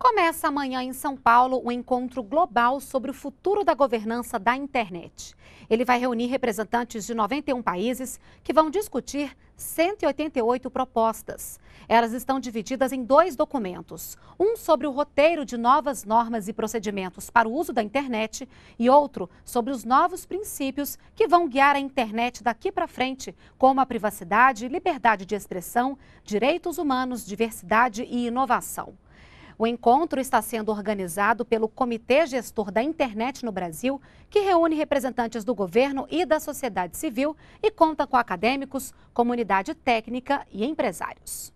Começa amanhã em São Paulo o um encontro global sobre o futuro da governança da internet. Ele vai reunir representantes de 91 países que vão discutir 188 propostas. Elas estão divididas em dois documentos: um sobre o roteiro de novas normas e procedimentos para o uso da internet e outro sobre os novos princípios que vão guiar a internet daqui para frente, como a privacidade, liberdade de expressão, direitos humanos, diversidade e inovação. O encontro está sendo organizado pelo Comitê Gestor da Internet no Brasil, que reúne representantes do governo e da sociedade civil e conta com acadêmicos, comunidade técnica e empresários.